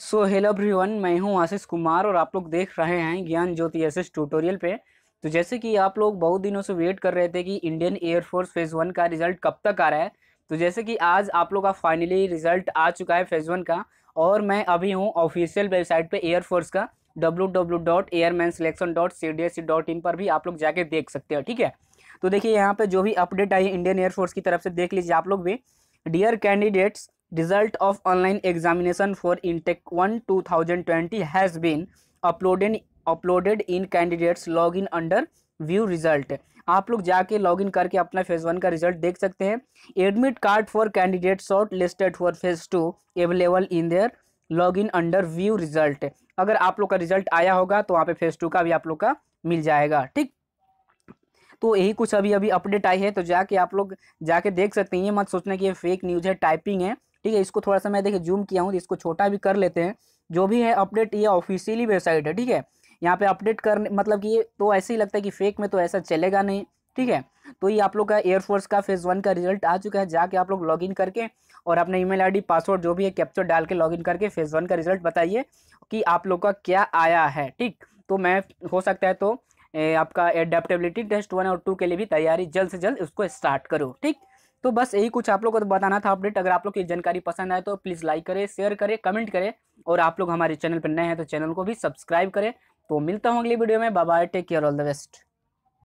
so hello everyone मैं हूं आशीष कुमार और आप लोग देख रहे हैं ज्ञान ज्योति एस ट्यूटोरियल पे तो जैसे कि आप लोग बहुत दिनों से वेट कर रहे थे कि इंडियन एयरफोर्स फेज़ वन का रिजल्ट कब तक आ रहा है तो जैसे कि आज आप लोग का फाइनली रिजल्ट आ चुका है फेज़ वन का और मैं अभी हूँ ऑफिशियल वेबसाइट पर एयरफोर्स का W W dot men selection dot C D S C dot in पर भी आप लोग जाके देख सकते हो ठीक है तो देखिए यहाँ पर जो भी अपडेट आई है इंडियन एयरफोर्स की तरफ से देख लीजिए आप लोग भी dear candidates result of online examination for intake 1 2020 has been uploaded in candidates log in under view result आप लोग जाके लॉग इन करके अपना फेज वन का रिजल्ट देख सकते हैं admit card for candidate shortlisted for phase two available in their log in under view result अगर आप लोग का रिजल्ट आया होगा तो वहाँ पे फेज टू का भी आप लोग का मिल जाएगा ठीक तो यही कुछ अभी अभी अपडेट आई है तो जाके आप लोग जाके देख सकते हैं ये मत सोचना कि ये फेक न्यूज़ है टाइपिंग है ठीक है इसको थोड़ा सा मैं देखिए जूम किया हूँ तो इसको छोटा भी कर लेते हैं जो भी है अपडेट ये ऑफिशियली वेबसाइट है ठीक है यहाँ पे अपडेट करने मतलब कि ये तो ऐसे ही लगता है कि फेक में तो ऐसा चलेगा नहीं ठीक है तो ये आप लोग का एयरफोर्स का फेज़ वन का रिजल्ट आ चुका है जाके आप लोग लॉगिन करके और अपना ईमेल आईडी पासवर्ड जो भी है कैप्चर डाल के लॉगिन करके फेज़ वन का रिजल्ट बताइए कि आप लोग का क्या आया है ठीक तो मैं हो सकता है तो ए, आपका एडेप्टेबिलिटी टेस्ट वन और टू के लिए भी तैयारी जल्द से जल्द उसको स्टार्ट करो ठीक तो बस यही कुछ आप लोग को बताना था अपडेट अगर आप लोग की जानकारी पसंद आए तो प्लीज़ लाइक करें शेयर करें कमेंट करें और आप लोग हमारे चैनल पर नए हैं तो चैनल को भी सब्सक्राइब करें तो मिलता हूँ अगली वीडियो में bye take care all the best